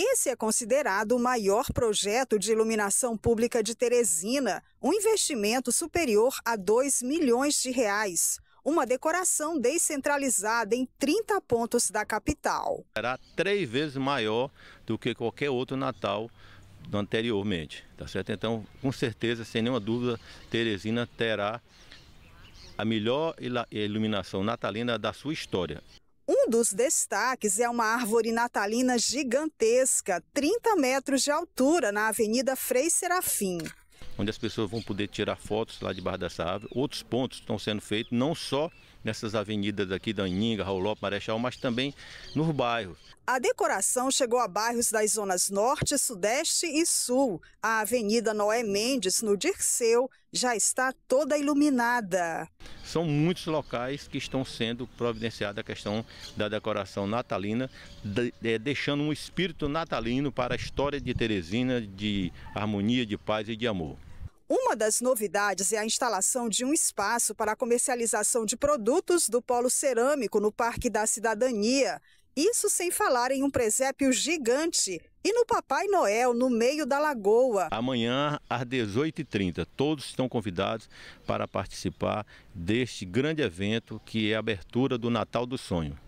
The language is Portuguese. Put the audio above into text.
Esse é considerado o maior projeto de iluminação pública de Teresina, um investimento superior a 2 milhões de reais. Uma decoração descentralizada em 30 pontos da capital. Será três vezes maior do que qualquer outro Natal anteriormente, tá certo? Então, com certeza, sem nenhuma dúvida, Teresina terá a melhor iluminação natalina da sua história. Um dos destaques é uma árvore natalina gigantesca, 30 metros de altura, na Avenida Frei Serafim onde as pessoas vão poder tirar fotos lá debaixo dessa árvore. Outros pontos estão sendo feitos, não só nessas avenidas aqui da Aninga, Rauló, Marechal, mas também nos bairros. A decoração chegou a bairros das zonas norte, sudeste e sul. A Avenida Noé Mendes, no Dirceu, já está toda iluminada são muitos locais que estão sendo providenciada a questão da decoração natalina, de, de, é, deixando um espírito natalino para a história de Teresina de harmonia, de paz e de amor. Uma das novidades é a instalação de um espaço para a comercialização de produtos do polo cerâmico no Parque da Cidadania. Isso sem falar em um presépio gigante e no Papai Noel, no meio da lagoa. Amanhã, às 18h30, todos estão convidados para participar deste grande evento que é a abertura do Natal do Sonho.